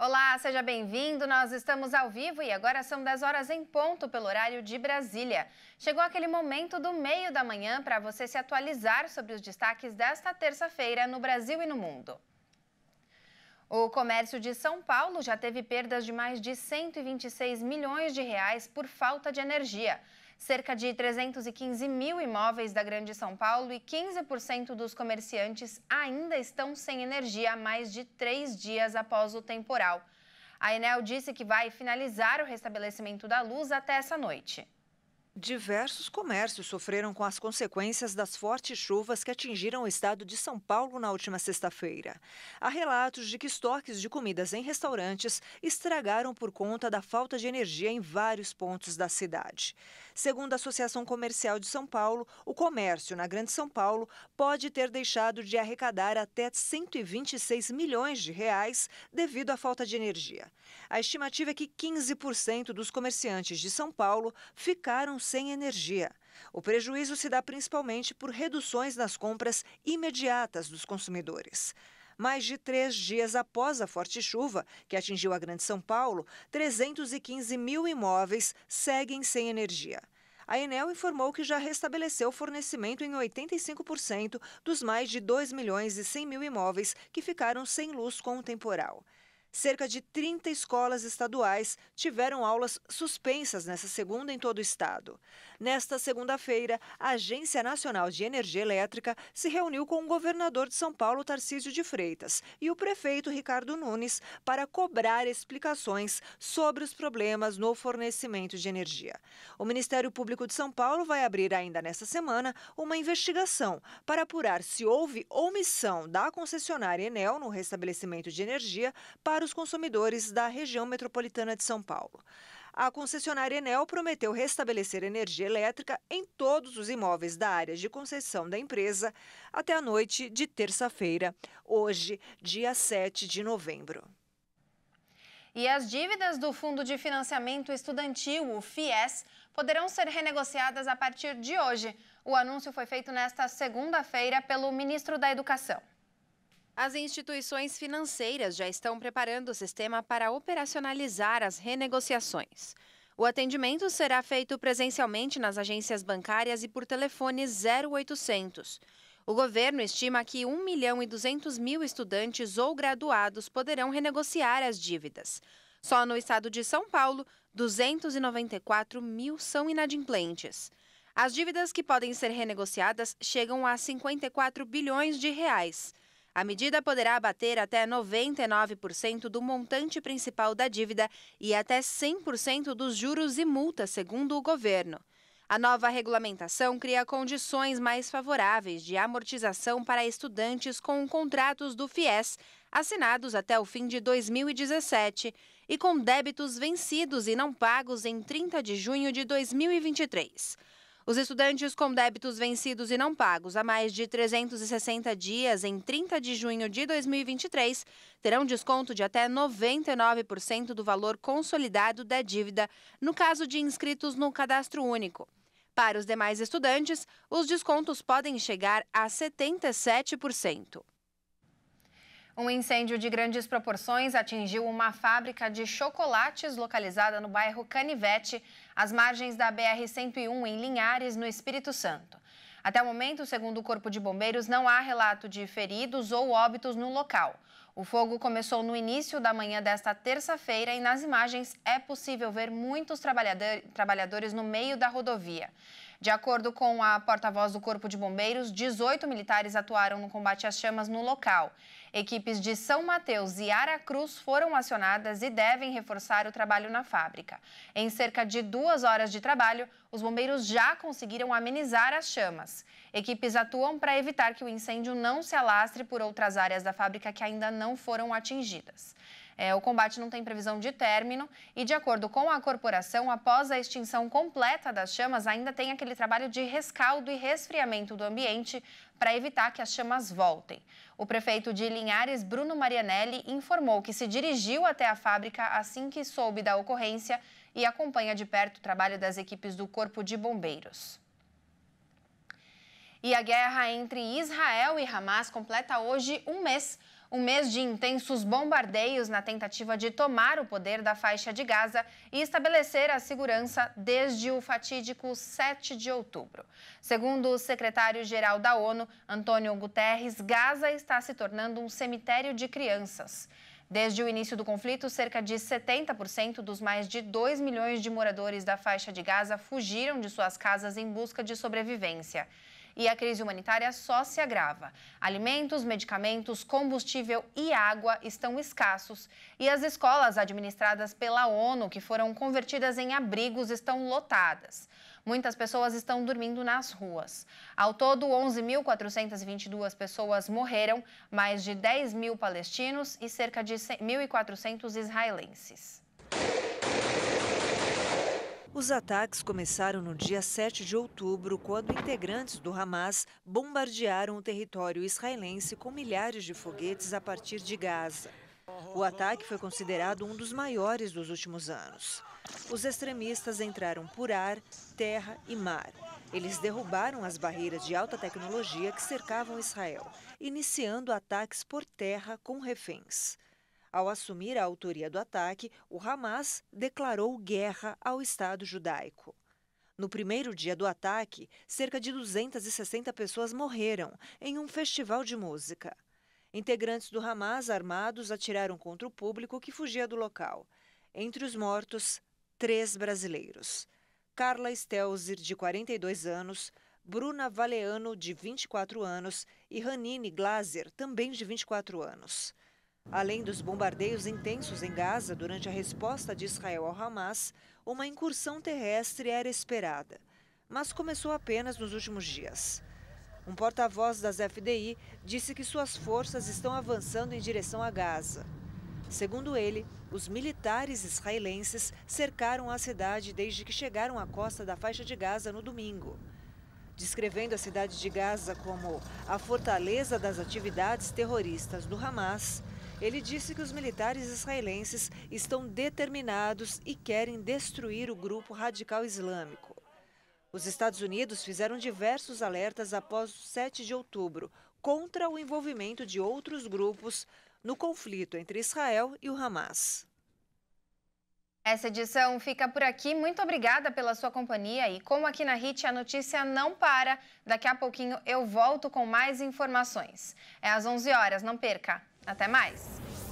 Olá, seja bem-vindo. Nós estamos ao vivo e agora são 10 horas em ponto pelo horário de Brasília. Chegou aquele momento do meio da manhã para você se atualizar sobre os destaques desta terça-feira no Brasil e no mundo. O comércio de São Paulo já teve perdas de mais de 126 milhões de reais por falta de energia cerca de 315 mil imóveis da Grande São Paulo e 15% dos comerciantes ainda estão sem energia há mais de três dias após o temporal. A Enel disse que vai finalizar o restabelecimento da luz até essa noite. Diversos comércios sofreram com as consequências das fortes chuvas que atingiram o estado de São Paulo na última sexta-feira. Há relatos de que estoques de comidas em restaurantes estragaram por conta da falta de energia em vários pontos da cidade. Segundo a Associação Comercial de São Paulo, o comércio na Grande São Paulo pode ter deixado de arrecadar até 126 milhões de reais devido à falta de energia. A estimativa é que 15% dos comerciantes de São Paulo ficaram sem energia. O prejuízo se dá principalmente por reduções nas compras imediatas dos consumidores. Mais de três dias após a forte chuva que atingiu a Grande São Paulo, 315 mil imóveis seguem sem energia. A Enel informou que já restabeleceu o fornecimento em 85% dos mais de 2 milhões e 100 mil imóveis que ficaram sem luz com o temporal cerca de 30 escolas estaduais tiveram aulas suspensas nesta segunda em todo o estado. Nesta segunda-feira, a Agência Nacional de Energia Elétrica se reuniu com o governador de São Paulo, Tarcísio de Freitas, e o prefeito Ricardo Nunes para cobrar explicações sobre os problemas no fornecimento de energia. O Ministério Público de São Paulo vai abrir ainda nesta semana uma investigação para apurar se houve omissão da concessionária Enel no restabelecimento de energia para para os consumidores da região metropolitana de São Paulo. A concessionária Enel prometeu restabelecer energia elétrica em todos os imóveis da área de concessão da empresa até a noite de terça-feira, hoje, dia 7 de novembro. E as dívidas do Fundo de Financiamento Estudantil, o FIES, poderão ser renegociadas a partir de hoje. O anúncio foi feito nesta segunda-feira pelo ministro da Educação. As instituições financeiras já estão preparando o sistema para operacionalizar as renegociações. O atendimento será feito presencialmente nas agências bancárias e por telefone 0800. O governo estima que 1 milhão e 200 mil estudantes ou graduados poderão renegociar as dívidas. Só no estado de São Paulo, 294 mil são inadimplentes. As dívidas que podem ser renegociadas chegam a 54 bilhões de reais. A medida poderá abater até 99% do montante principal da dívida e até 100% dos juros e multas, segundo o governo. A nova regulamentação cria condições mais favoráveis de amortização para estudantes com contratos do FIES, assinados até o fim de 2017, e com débitos vencidos e não pagos em 30 de junho de 2023. Os estudantes com débitos vencidos e não pagos há mais de 360 dias em 30 de junho de 2023 terão desconto de até 99% do valor consolidado da dívida no caso de inscritos no cadastro único. Para os demais estudantes, os descontos podem chegar a 77%. Um incêndio de grandes proporções atingiu uma fábrica de chocolates localizada no bairro Canivete, às margens da BR-101, em Linhares, no Espírito Santo. Até o momento, segundo o Corpo de Bombeiros, não há relato de feridos ou óbitos no local. O fogo começou no início da manhã desta terça-feira e nas imagens é possível ver muitos trabalhadores no meio da rodovia. De acordo com a porta-voz do Corpo de Bombeiros, 18 militares atuaram no combate às chamas no local. Equipes de São Mateus e Aracruz foram acionadas e devem reforçar o trabalho na fábrica. Em cerca de duas horas de trabalho, os bombeiros já conseguiram amenizar as chamas. Equipes atuam para evitar que o incêndio não se alastre por outras áreas da fábrica que ainda não foram atingidas. É, o combate não tem previsão de término e, de acordo com a corporação, após a extinção completa das chamas, ainda tem aquele trabalho de rescaldo e resfriamento do ambiente para evitar que as chamas voltem. O prefeito de Linhares, Bruno Marianelli, informou que se dirigiu até a fábrica assim que soube da ocorrência e acompanha de perto o trabalho das equipes do Corpo de Bombeiros. E a guerra entre Israel e Hamas completa hoje um mês um mês de intensos bombardeios na tentativa de tomar o poder da faixa de Gaza e estabelecer a segurança desde o fatídico 7 de outubro. Segundo o secretário-geral da ONU, Antônio Guterres, Gaza está se tornando um cemitério de crianças. Desde o início do conflito, cerca de 70% dos mais de 2 milhões de moradores da faixa de Gaza fugiram de suas casas em busca de sobrevivência e a crise humanitária só se agrava. Alimentos, medicamentos, combustível e água estão escassos e as escolas administradas pela ONU, que foram convertidas em abrigos, estão lotadas. Muitas pessoas estão dormindo nas ruas. Ao todo, 11.422 pessoas morreram, mais de 10 mil palestinos e cerca de 1.400 israelenses. Os ataques começaram no dia 7 de outubro, quando integrantes do Hamas bombardearam o território israelense com milhares de foguetes a partir de Gaza. O ataque foi considerado um dos maiores dos últimos anos. Os extremistas entraram por ar, terra e mar. Eles derrubaram as barreiras de alta tecnologia que cercavam Israel, iniciando ataques por terra com reféns. Ao assumir a autoria do ataque, o Hamas declarou guerra ao Estado judaico. No primeiro dia do ataque, cerca de 260 pessoas morreram em um festival de música. Integrantes do Hamas armados atiraram contra o público que fugia do local. Entre os mortos, três brasileiros: Carla Stelzer, de 42 anos, Bruna Valeano, de 24 anos, e Ranine Glaser, também de 24 anos. Além dos bombardeios intensos em Gaza durante a resposta de Israel ao Hamas, uma incursão terrestre era esperada, mas começou apenas nos últimos dias. Um porta-voz das FDI disse que suas forças estão avançando em direção a Gaza. Segundo ele, os militares israelenses cercaram a cidade desde que chegaram à costa da faixa de Gaza no domingo. Descrevendo a cidade de Gaza como a fortaleza das atividades terroristas do Hamas, ele disse que os militares israelenses estão determinados e querem destruir o grupo radical islâmico. Os Estados Unidos fizeram diversos alertas após o 7 de outubro contra o envolvimento de outros grupos no conflito entre Israel e o Hamas. Essa edição fica por aqui. Muito obrigada pela sua companhia. E como aqui na HIT a notícia não para, daqui a pouquinho eu volto com mais informações. É às 11 horas, não perca! Até mais!